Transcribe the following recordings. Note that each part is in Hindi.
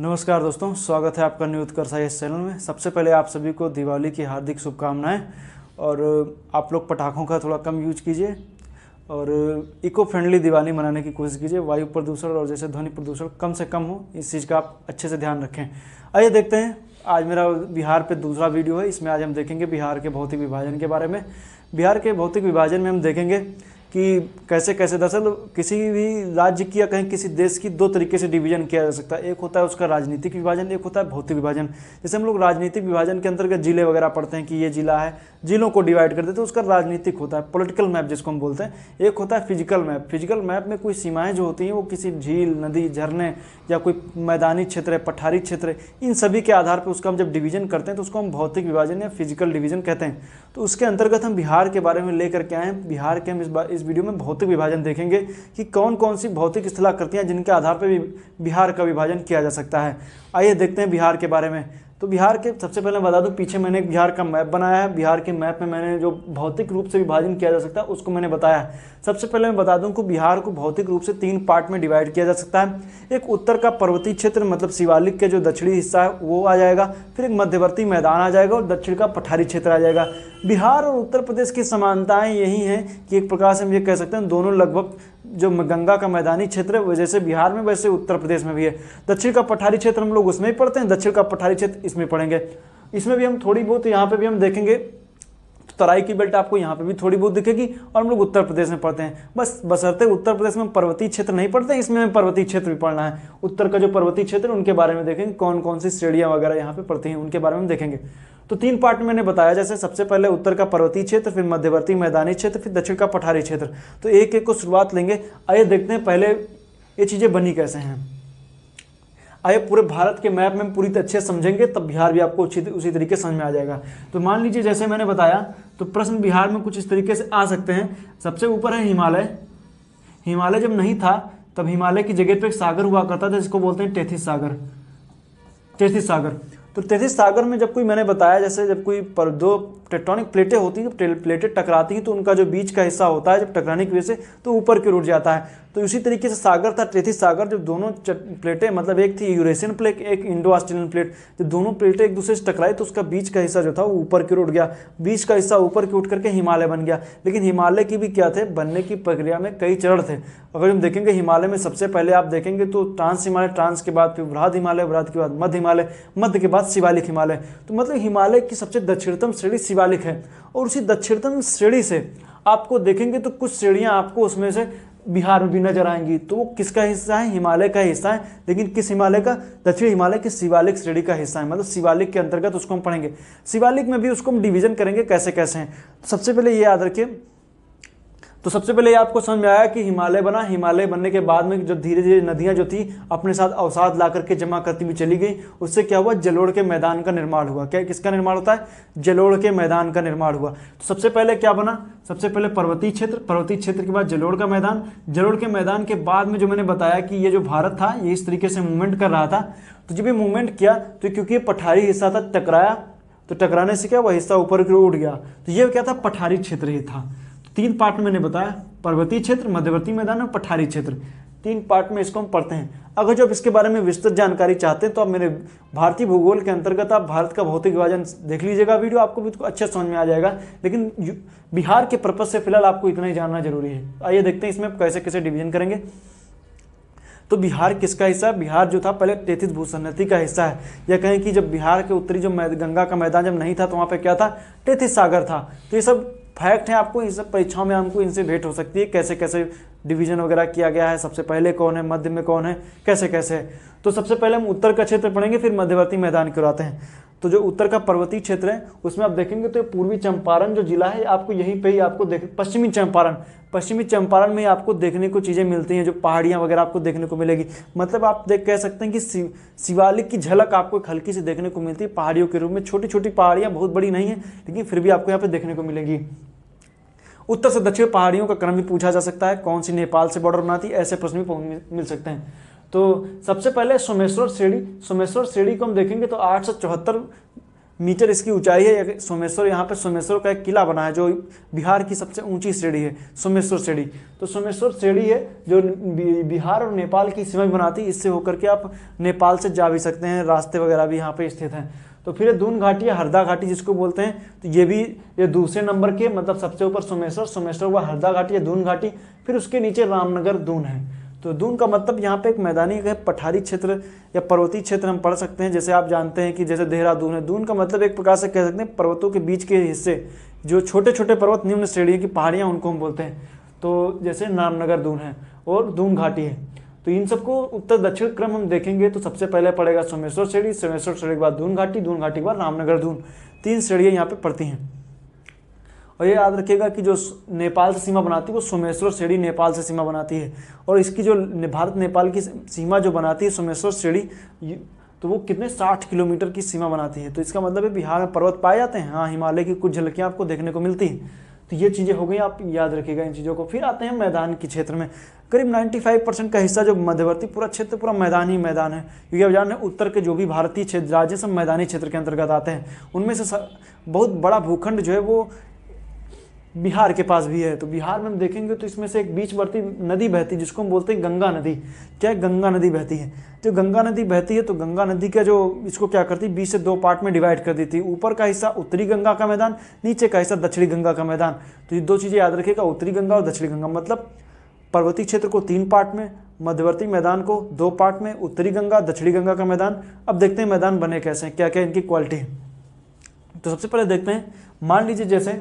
नमस्कार दोस्तों स्वागत है आपका न्यूज करसा इस चैनल में सबसे पहले आप सभी को दिवाली की हार्दिक शुभकामनाएं और आप लोग पटाखों का थोड़ा कम यूज कीजिए और इको फ्रेंडली दिवाली मनाने की कोशिश कीजिए वायु प्रदूषण और जैसे ध्वनि प्रदूषण कम से कम हो इस चीज़ का आप अच्छे से ध्यान रखें आइए देखते हैं आज मेरा बिहार पे दूसरा वीडियो है इसमें आज हम देखेंगे बिहार के भौतिक विभाजन के बारे में बिहार के भौतिक विभाजन में हम देखेंगे कि कैसे कैसे दरअसल किसी भी राज्य की या कहीं किसी देश की दो तरीके से डिवीजन किया जा सकता है एक होता है उसका राजनीतिक विभाजन एक होता है भौतिक विभाजन जैसे हम लोग राजनीतिक विभाजन के अंतर्गत जिले वगैरह पढ़ते हैं कि ये जिला है जिलों को डिवाइड कर देते हैं तो उसका राजनीतिक होता है पोलिटिकल मैप जिसको हम बोलते हैं एक होता है फिजिकल मैप फिजिकल मैप में कोई सीमाएँ जो होती हैं वो किसी झील नदी झरने या कोई मैदानी क्षेत्र है पठारी क्षेत्र इन सभी के आधार पर उसका हम जब डिवीजन करते हैं तो उसको हम भौतिक विभाजन या फिजिकल डिवीजन कहते हैं तो उसके अंतर्गत हम बिहार के बारे में लेकर के आए हैं बिहार के हम इस वीडियो में भौतिक विभाजन देखेंगे कि कौन कौन सी भौतिक स्थलाकृतियाँ जिनके आधार पर बिहार का विभाजन किया जा सकता है आइए देखते हैं बिहार के बारे में तो बिहार के सबसे पहले बता दूं पीछे मैंने एक बिहार का मैप बनाया है बिहार के मैप में मैंने जो भौतिक रूप से विभाजन किया जा सकता है उसको मैंने बताया है सबसे पहले मैं बता दूं कि बिहार को भौतिक रूप से तीन पार्ट में डिवाइड किया जा सकता है एक उत्तर का पर्वतीय क्षेत्र मतलब शिवालिक के जो दक्षिणी हिस्सा है वो आ जाएगा फिर एक मध्यवर्ती मैदान आ जाएगा और दक्षिण का पठारी क्षेत्र आ जाएगा बिहार और उत्तर प्रदेश की समानताएँ यही हैं कि एक प्रकार से हम ये कह सकते हैं दोनों लगभग जो गंगा का मैदानी क्षेत्र है जैसे बिहार में वैसे उत्तर प्रदेश में भी है दक्षिण का पठारी क्षेत्र हम लोग उसमें भी पढ़ते हैं दक्षिण का पठारी क्षेत्र इसमें पढ़ेंगे इसमें भी हम थोड़ी बहुत यहाँ पे भी हम देखेंगे तो तराई की बेल्ट आपको यहाँ पे भी थोड़ी बहुत दिखेगी और हम लोग उत्तर प्रदेश में पढ़ते हैं बस बसरते उत्तर प्रदेश में पर्वतीय क्षेत्र नहीं पढ़ते हैं इसमें हमें पर्वतीय क्षेत्र भी पढ़ना है उत्तर का जो पर्वतीय क्षेत्र उनके बारे में देखेंगे कौन कौन सी श्रेणियाँ वगैरह यहाँ पे पढ़ती हैं उनके बारे में देखेंगे तो तीन पार्ट मैंने बताया जैसे सबसे पहले उत्तर का पर्वतीय क्षेत्र फिर मध्यवर्ती मैदानी क्षेत्र फिर दक्षिण का पठारी क्षेत्र तो एक एक को शुरुआत लेंगे आइए देखते हैं पहले ये चीज़ें बनी कैसे हैं आइए पूरे भारत के मैप में पूरी अच्छे समझेंगे तब बिहार भी आपको उसी उसी तरीके समझ में आ जाएगा तो मान लीजिए जैसे मैंने बताया तो प्रश्न बिहार में कुछ इस तरीके से आ सकते हैं सबसे ऊपर है हिमालय हिमालय जब नहीं था तब हिमालय की जगह पर एक सागर हुआ करता था जिसको बोलते हैं टेथिस सागर टेथिस सागर तो तेथिस सागर में जब कोई मैंने बताया जैसे जब कोई पर दो टेक्टोनिक प्लेटें होती हैं जब प्लेटें टकराती हैं तो उनका जो बीच का हिस्सा होता है जब टकराने की वजह से तो ऊपर की ओर उठ जाता है तो इसी तरीके से सागर था ट्रेथी सागर जब दोनों प्लेटें मतलब एक थी यूरेशियन प्लेट एक इंडो ऑस्ट्रेलियन प्लेट जब दोनों प्लेटें एक दूसरे से टकराई तो उसका बीच का हिस्सा जो था वो ऊपर की ओर उठ गया बीच का हिस्सा ऊपर की उठ करके हिमालय बन गया लेकिन हिमालय की भी क्या थे बनने की प्रक्रिया में कई चरण थे अगर हम देखेंगे हिमालय में सबसे पहले आप देखेंगे तो ट्रांस हिमालय ट्रांस के बाद फिर वृहद हिमालय वृहद के बाद मध्य हिमालय मध्य के बाद शिवालिक हिमालय तो मतलब हिमालय की सबसे दक्षिणतम श्रेणी शिवालिक है और उसी दक्षिणतम श्रेणी से आपको देखेंगे तो कुछ श्रेणियाँ आपको उसमें से बिहार में भी नजर आएंगी तो वो किसका हिस्सा है हिमालय का हिस्सा है लेकिन किस हिमालय का दक्षिण हिमालय के शिवालिक श्रेणी का हिस्सा है मतलब शिवालिक के अंतर्गत उसको हम पढ़ेंगे शिवालिक में भी उसको हम डिवीजन करेंगे कैसे कैसे हैं सबसे पहले ये याद रखिए तो सबसे पहले आपको समझ में आया कि हिमालय बना हिमालय बनने के बाद में जो धीरे धीरे नदियां जो थी अपने साथ अवसाद ला करके जमा करती हुई चली गई उससे क्या हुआ जलोड़ के मैदान का निर्माण हुआ क्या किसका निर्माण होता है जलोड़ के मैदान का निर्माण हुआ तो सबसे पहले क्या बना सबसे पहले पर्वतीय क्षेत्र पर्वतीय क्षेत्र के बाद जलोड़ का मैदान जलोड़ के मैदान के बाद में जो मैंने बताया कि ये जो भारत था ये इस तरीके से मूवमेंट कर रहा था तो जब ये मूवमेंट किया तो क्योंकि ये पठारी हिस्सा था टकराया तो टकराने से क्या वह हिस्सा ऊपर की ओर उठ गया तो ये क्या था पठारी क्षेत्र ही था तीन पार्ट मैंने बताया पर्वतीय क्षेत्र मध्यवर्ती मैदान और पठारी क्षेत्र तीन पार्ट में इसको हम पढ़ते हैं अगर जो आप इसके बारे में विस्तृत जानकारी चाहते हैं तो आप मेरे भारतीय भूगोल के अंतर्गत आप भारत का भौतिक विभाजन देख लीजिएगा वीडियो आपको भी तो अच्छा समझ में आ जाएगा लेकिन बिहार के पर्पज से फिलहाल आपको इतना ही जानना जरूरी है आइए देखते हैं इसमें कैसे कैसे डिवीजन करेंगे तो बिहार किसका हिस्सा है बिहार जो था पहले तेतीस भूसन्नति का हिस्सा है या कहें कि जब बिहार के उत्तरी जो गंगा का मैदान जब नहीं था तो वहाँ पे क्या था तेतीस सागर था तो ये सब फैक्ट हैं आपको इन सब परीक्षाओं में हमको इनसे भेंट हो सकती है कैसे कैसे डिवीजन वगैरह किया गया है सबसे पहले कौन है मध्य में कौन है कैसे कैसे है तो सबसे पहले हम उत्तर का क्षेत्र पढ़ेंगे फिर मध्यवर्ती मैदान की ओर आते हैं तो जो उत्तर का पर्वतीय क्षेत्र है उसमें आप देखेंगे तो पूर्वी चंपारण जो जिला है आपको यहीं पे ही आपको देख पश्चिमी चंपारण पश्चिमी चंपारण में ही आपको देखने को चीज़ें मिलती हैं जो पहाड़ियाँ वगैरह आपको देखने को मिलेगी मतलब आप देख कह सकते हैं कि शिवालिक की झलक आपको हल्की सी देखने को मिलती है पहाड़ियों के रूप में छोटी छोटी पहाड़ियाँ बहुत बड़ी नहीं है लेकिन फिर भी आपको यहाँ पर देखने को मिलेंगी उत्तर से दक्षिण पहाड़ियों का क्रम भी पूछा जा सकता है कौन सी नेपाल से बॉर्डर बनाती है ऐसे प्रश्न भी मिल सकते हैं तो सबसे पहले सोमेश्वर सीढ़ी सोमेश्वर सीढ़ी को हम देखेंगे तो आठ सौ चौहत्तर मीटर इसकी ऊंचाई है सोमेश्वर यहाँ पे सोमेश्वर का एक किला बना है जो बिहार की सबसे ऊंची सीढ़ी है सोमेश्वर सीढ़ी तो सोमेश्वर सीढ़ी है जो बिहार और नेपाल की सीमा बनाती है इससे होकर के आप नेपाल से जा भी सकते हैं रास्ते वगैरह भी यहाँ पे स्थित हैं तो फिर दून घाटी या हरदा घाटी जिसको बोलते हैं तो ये भी ये दूसरे नंबर के मतलब सबसे ऊपर सोमेश्वर सोमेश्वर व हरदा घाटी या दून घाटी फिर उसके नीचे रामनगर दून है तो दून का मतलब यहाँ पे एक मैदानी है पठारी क्षेत्र या पर्वतीय क्षेत्र हम पढ़ सकते हैं जैसे आप जानते हैं कि जैसे देहरादून है दून का मतलब एक प्रकार से कह सकते हैं पर्वतों के बीच के हिस्से जो छोटे छोटे पर्वत निम्न श्रेणी की पहाड़ियाँ उनको हम बोलते हैं तो जैसे नामनगर दून है और दून घाटी है तो इन सबको उत्तर दक्षिण क्रम हम देखेंगे तो सबसे पहले पड़ेगा सोमेश्वर श्रेणी सोमेश्वर श्रेणी के बाद दून घाटी दून घाटी के बाद रामनगर दून तीन श्रेणियाँ यहाँ पे पड़ती हैं और ये याद रखिएगा कि जो नेपाल से सीमा बनाती है वो सोमेश्वर श्रेणी नेपाल से सीमा बनाती है और इसकी जो भारत नेपाल की सीमा जो बनाती है सोमेश्वर श्रेणी तो वो कितने साठ किलोमीटर की सीमा बनाती है तो इसका मतलब है बिहार में पर्वत पाए जाते हैं हाँ हिमालय की कुछ झलकियाँ आपको देखने को मिलती हैं तो ये चीज़ें हो गई आप याद रखिएगा इन चीज़ों को फिर आते हैं मैदान के क्षेत्र में करीब 95 परसेंट का हिस्सा जो मध्यवर्ती पूरा क्षेत्र पूरा मैदानी मैदान है क्योंकि आप जान हैं उत्तर के जो भी भारतीय क्षेत्र राज्य सब मैदानी क्षेत्र के अंतर्गत आते हैं उनमें से बहुत बड़ा भूखंड जो है वो बिहार के पास भी है तो बिहार में हम देखेंगे तो इसमें से एक बीच बढ़ती नदी बहती है जिसको हम बोलते हैं गंगा नदी क्या है गंगा नदी बहती है जो गंगा नदी बहती है तो गंगा नदी का जो इसको क्या करती है बीच से दो पार्ट में डिवाइड कर देती है ऊपर का हिस्सा उत्तरी गंगा का मैदान नीचे का हिस्सा दक्षिणी गंगा का मैदान तो ये दो चीज़ें याद रखेगा उत्तरी गंगा और दक्षिणी गंगा मतलब पर्वतीय क्षेत्र को तीन पार्ट में मध्यवर्ती मैदान को दो पार्ट में उत्तरी गंगा दक्षिणी गंगा का मैदान अब देखते हैं मैदान बने कैसे हैं क्या क्या इनकी क्वालिटी है तो सबसे पहले देखते हैं मान लीजिए जैसे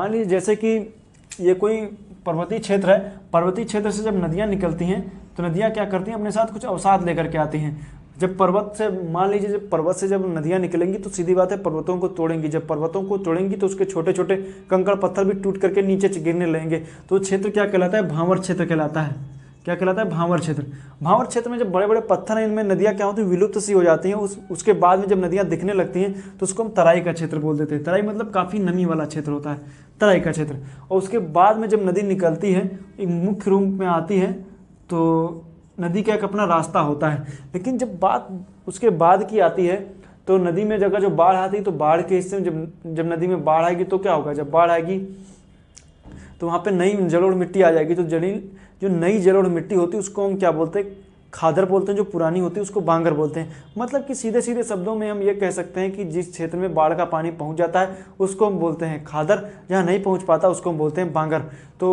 मान लीजिए जैसे कि ये कोई पर्वतीय क्षेत्र है पर्वतीय क्षेत्र से जब नदियाँ निकलती हैं तो नदियाँ क्या करती हैं अपने साथ कुछ अवसाद लेकर के आती हैं जब पर्वत से मान लीजिए जब पर्वत से जब नदियाँ निकलेंगी तो सीधी बात है पर्वतों को तोड़ेंगी जब पर्वतों को तोड़ेंगी तो उसके छोटे छोटे कंकड़ पत्थर भी टूट करके नीचे गिरने लगेंगे तो क्षेत्र क्या कहलाता है भावर क्षेत्र कहलाता है क्या कहलाता है भांवर क्षेत्र भांवर क्षेत्र में जब बड़े बड़े पत्थर हैं इनमें नदियाँ क्या होती हैं विलुप्त सी हो जाती हैं उस उसके बाद में जब नदियाँ दिखने लगती हैं तो उसको हम तराई का क्षेत्र बोल देते हैं तराई मतलब काफ़ी नमी वाला क्षेत्र होता है तराई का क्षेत्र और उसके बाद में जब नदी निकलती है मुख्य रूप में आती है तो नदी का एक अपना रास्ता होता है लेकिन जब बात उसके बाद की आती है तो नदी में जगह जो बाढ़ आती है तो बाढ़ के हिस्से में जब जब नदी में बाढ़ आएगी तो क्या होगा जब बाढ़ आएगी तो वहाँ पे नई जलोड़ मिट्टी आ जाएगी तो जड़ी जो नई जलोड़ मिट्टी होती है उसको हम क्या बोलते हैं खादर बोलते हैं जो पुरानी होती है उसको बांगर बोलते हैं मतलब कि सीधे सीधे शब्दों में हम ये कह सकते हैं कि जिस क्षेत्र में बाढ़ का पानी पहुंच जाता है उसको हम बोलते हैं खादर जहाँ नहीं पहुंच पाता उसको हम बोलते हैं बांगर तो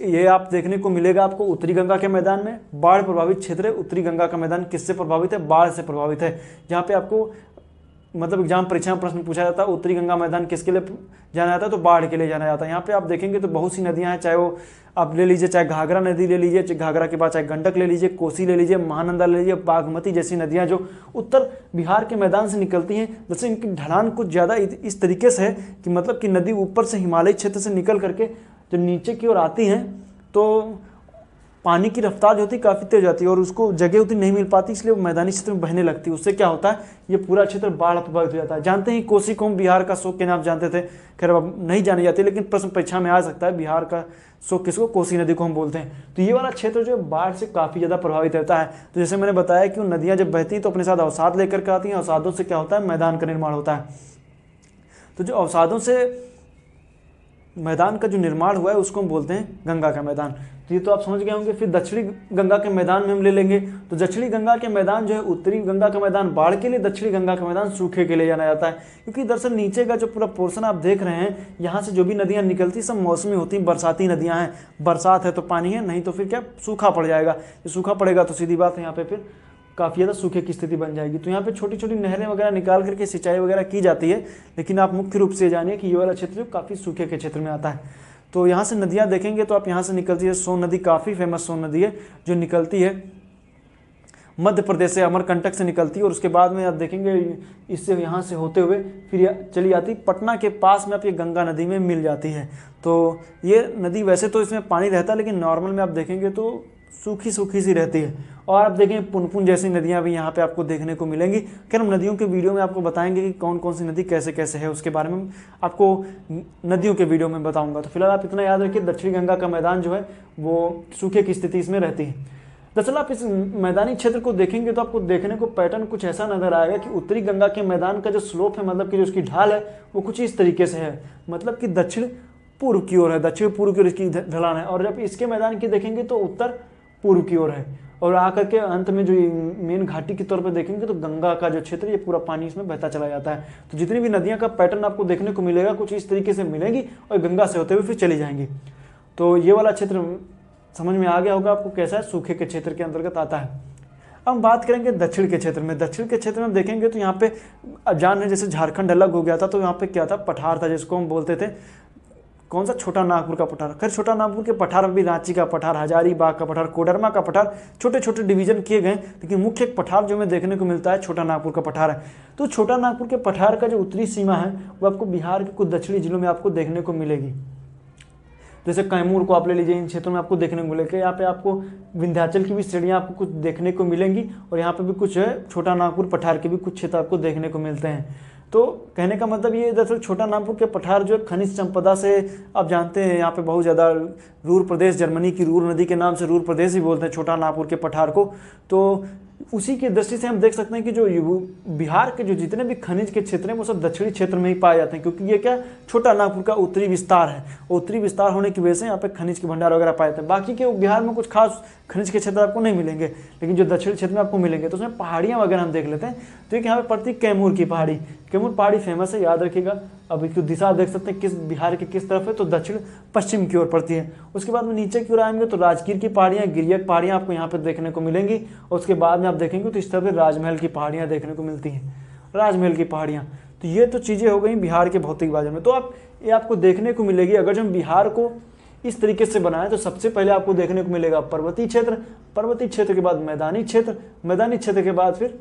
ये आप देखने को मिलेगा आपको उत्तरी गंगा के मैदान में बाढ़ प्रभावित क्षेत्र उत्तरी गंगा का मैदान किससे प्रभावित है बाढ़ से प्रभावित है जहाँ पे आपको मतलब एग्जाम परीक्षा में प्रश्न पूछा जाता है उत्तरी गंगा मैदान किसके लिए जाना जाता है तो बाढ़ के लिए जाना जाता है यहाँ पे आप देखेंगे तो बहुत सी नदियाँ हैं चाहे वो आप ले लीजिए चाहे घाघरा नदी ले लीजिए घाघरा के बाद चाहे गंडक ले लीजिए कोसी ले लीजिए महानंदा ले लीजिए बागमती जैसी नदियाँ जो उत्तर बिहार के मैदान से निकलती हैं जैसे इनकी ढलान कुछ ज़्यादा इस तरीके से है कि मतलब कि नदी ऊपर से हिमालय क्षेत्र से निकल करके जो नीचे की ओर आती हैं तो पानी की रफ्तार जो होती है काफ़ी तेज जाती है और उसको जगह उतनी नहीं मिल पाती इसलिए वो मैदानी क्षेत्र में बहने लगती है उससे क्या होता है ये पूरा क्षेत्र बाढ़ प्रभावित हो जाता है जानते हैं कोसी को हम बिहार का शोक के नाम जानते थे खैर अब नहीं जाने जाते लेकिन प्रश्न परीक्षा में आ सकता है बिहार का शोक किसको कोसी नदी को हम बोलते हैं तो ये वाला क्षेत्र जो है बाढ़ से काफ़ी ज़्यादा प्रभावित रहता है तो जैसे मैंने बताया कि वो नदियाँ जब बहती तो अपने साथ अवसाद लेकर के आती हैं अवसादों से क्या होता है मैदान का निर्माण होता है तो जो अवसादों से मैदान का जो निर्माण हुआ है उसको हम बोलते हैं गंगा का मैदान तो ये तो आप समझ गए होंगे फिर दक्षिणी गंगा के मैदान में हम ले लेंगे तो दक्षिणी गंगा के मैदान जो है उत्तरी गंगा का मैदान बाढ़ के लिए दक्षिणी गंगा का मैदान सूखे के लिए जाना जाता है क्योंकि दरअसल नीचे का जो पूरा पोर्सन आप देख रहे हैं यहाँ से जो भी नदियाँ निकलती सब मौसमी होती बरसाती नदियाँ हैं बरसात है तो पानी है नहीं तो फिर क्या सूखा पड़ जाएगा सूखा पड़ेगा तो सीधी बात है यहाँ पर फिर काफ़ी ज़्यादा सूखे की स्थिति बन जाएगी तो यहाँ पे छोटी छोटी नहरें वगैरह निकाल करके सिंचाई वगैरह की जाती है लेकिन आप मुख्य रूप से जानिए कि ये वाला क्षेत्र काफ़ी सूखे के क्षेत्र में आता है तो यहाँ से नदियाँ देखेंगे तो आप यहाँ से निकलती है सोन नदी काफ़ी फेमस सोन नदी है जो निकलती है मध्य प्रदेश से अमरकंटक से निकलती है और उसके बाद में आप देखेंगे इससे यहाँ से होते हुए फिर चली जाती पटना के पास में आप ये गंगा नदी में मिल जाती है तो ये नदी वैसे तो इसमें पानी रहता है लेकिन नॉर्मल में आप देखेंगे तो सूखी सूखी सी रहती है और आप देखें पुनपुन जैसी नदियाँ भी यहाँ पे आपको देखने को मिलेंगी खैर हम नदियों के वीडियो में आपको बताएंगे कि कौन कौन सी नदी कैसे कैसे है उसके बारे में आपको नदियों के वीडियो में बताऊंगा तो फिलहाल आप इतना याद रखिए दक्षिणी गंगा का मैदान जो है वो सूखे की स्थिति इसमें रहती है दरअसल तो आप इस मैदानी क्षेत्र को देखेंगे तो आपको देखने को पैटर्न कुछ ऐसा नजर आएगा कि उत्तरी गंगा के मैदान का जो स्लोप है मतलब कि जो उसकी ढाल है वो कुछ इस तरीके से है मतलब कि दक्षिण पूर्व की ओर है दक्षिण पूर्व की ओर इसकी ढलान है और जब इसके मैदान की देखेंगे तो उत्तर पूर्व की ओर है और आकर के अंत में जो मेन घाटी के तौर पर देखेंगे तो गंगा का जो क्षेत्र ये पूरा पानी इसमें बहता चला जाता है तो जितनी भी नदियां का पैटर्न आपको देखने को मिलेगा कुछ इस तरीके से मिलेंगी और गंगा से होते हुए फिर चली जाएंगी तो ये वाला क्षेत्र समझ में आ गया होगा आपको कैसा है सूखे के क्षेत्र के अंतर्गत आता है हम बात करेंगे दक्षिण के क्षेत्र में दक्षिण के क्षेत्र में हम देखेंगे तो यहाँ पे अजान है जैसे झारखंड अलग हो गया था तो यहाँ पे क्या था पठार था जिसको हम बोलते थे कौन सा छोटा नागपुर का पठार खैर छोटा नागपुर के पठार में भी रांची का पठार हजारीबाग का पठार कोडरमा का पठार छोटे छोटे डिवीजन किए गए लेकिन मुख्य एक पठार जो हमें देखने को मिलता है छोटा नागपुर का पठार है तो छोटा नागपुर के पठार का जो उत्तरी सीमा है वो आपको बिहार के कुछ दक्षिणी जिलों में आपको देखने को मिलेगी जैसे कैमूर को आप ले लीजिए इन क्षेत्रों में आपको देखने को मिलेगा यहाँ पे आपको विंध्याचल की भी श्रेणियाँ आपको कुछ देखने को मिलेंगी और यहाँ पे भी कुछ छोटा नागपुर पठार के भी कुछ क्षेत्र आपको देखने को मिलते हैं तो कहने का मतलब ये दरअसल छोटा नागपुर के पठार जो खनिज संपदा से आप जानते हैं यहाँ पे बहुत ज़्यादा रूर प्रदेश जर्मनी की रूर नदी के नाम से रूर प्रदेश ही बोलते हैं छोटा नागपुर के पठार को तो उसी की दृष्टि से हम देख सकते हैं कि जो बिहार के जो जितने भी खनिज के क्षेत्र हैं वो सब दक्षिणी क्षेत्र में ही पाए जाते हैं क्योंकि ये क्या छोटा नागपुर का उत्तरी विस्तार है उत्तरी विस्तार होने की वजह से यहाँ पे खनिज के भंडार वगैरह पाए जाते हैं बाकी के बिहार में कुछ खास खनिज के क्षेत्र आपको नहीं मिलेंगे लेकिन जो दक्षिणी क्षेत्र में आपको मिलेंगे तो उसमें पहाड़ियाँ वगैरह हम देख लेते हैं तो एक यहाँ पर पड़ती कैमूर की पहाड़ी कैमूर पहाड़ी फेमस है याद रखिएगा अब एक दिशा देख सकते हैं किस बिहार के किस तरफ है तो दक्षिण पश्चिम की ओर पड़ती है उसके बाद में नीचे की ओर आएंगे तो राजगीर की पहाड़ियाँ गिरियक पहाड़ियाँ आपको यहाँ पर देखने को मिलेंगी और उसके बाद में आप देखेंगे तो इस तरफ राजमहल की पहाड़ियाँ देखने को मिलती हैं राजमहल की पहाड़ियाँ तो ये तो चीज़ें हो गई बिहार के भौतिक बाजार में तो आप ये आपको देखने को मिलेगी अगर जो हम बिहार को इस तरीके से बनाएं तो सबसे पहले आपको देखने को मिलेगा पर्वतीय क्षेत्र पर्वतीय क्षेत्र के बाद मैदानी क्षेत्र मैदानी क्षेत्र के बाद फिर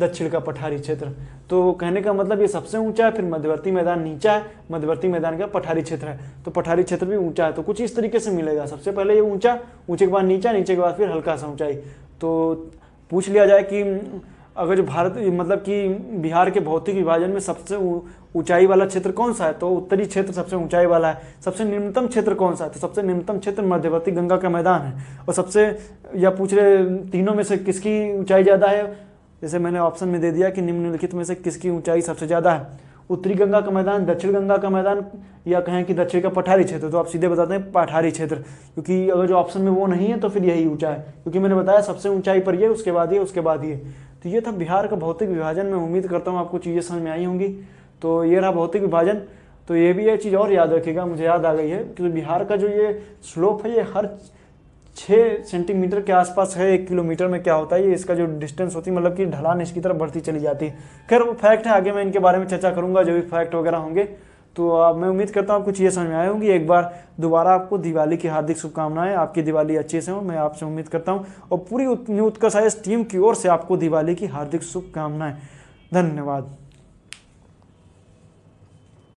दक्षिण का पठारी क्षेत्र तो कहने का मतलब ये सबसे ऊंचा है फिर मध्यवर्ती मैदान नीचा है मध्यवर्ती मैदान का पठारी क्षेत्र है तो पठारी क्षेत्र भी ऊंचा है तो कुछ इस तरीके से मिलेगा सबसे पहले ये ऊंचा ऊंचे के बाद नीचा नीचे के बाद फिर हल्का सा ऊंचाई तो पूछ लिया जाए कि अगर जो भारत मतलब कि बिहार के भौतिक विभाजन में सबसे ऊंचाई वाला क्षेत्र कौन सा है तो उत्तरी क्षेत्र सबसे ऊंचाई वाला है सबसे निम्नतम क्षेत्र कौन सा है तो सबसे निम्नतम क्षेत्र मध्यवर्ती गंगा का मैदान है और सबसे या पूछ रहे तीनों में से किसकी ऊंचाई ज़्यादा है जैसे मैंने ऑप्शन में दे दिया कि निम्नलिखित में से किसकी ऊंचाई सबसे ज़्यादा है उत्तरी गंगा का मैदान दक्षिण गंगा का मैदान या कहें कि दक्षिण का पठारी क्षेत्र तो आप सीधे बताते हैं पठारी क्षेत्र क्योंकि अगर जो ऑप्शन में वो नहीं है तो फिर यही ऊंचा है क्योंकि मैंने बताया सबसे ऊंचाई पर ये उसके बाद ये उसके बाद ये तो ये था बिहार का भौतिक विभाजन मैं उम्मीद करता हूँ आपको चीज़ें समझ में आई होंगी तो ये रहा भौतिक विभाजन तो ये भी ये चीज़ और याद रखेगा मुझे याद आ गई है कि बिहार का जो ये स्लोप है ये हर छः सेंटीमीटर के आसपास है एक किलोमीटर में क्या होता है ये इसका जो डिस्टेंस होती है मतलब कि ढलान इसकी तरफ बढ़ती चली जाती है खैर वो फैक्ट है आगे मैं इनके बारे में चर्चा करूँगा जो भी फैक्ट वगैरह होंगे तो आप मैं उम्मीद करता हूँ कुछ ये समझ में आए होंगी एक बार दोबारा आपको दिवाली की हार्दिक शुभकामनाएं आपकी दिवाली अच्छे से हो मैं आपसे उम्मीद करता हूँ और पूरी न्यू उत्कर्ष टीम की ओर से आपको दिवाली की हार्दिक शुभकामनाएं धन्यवाद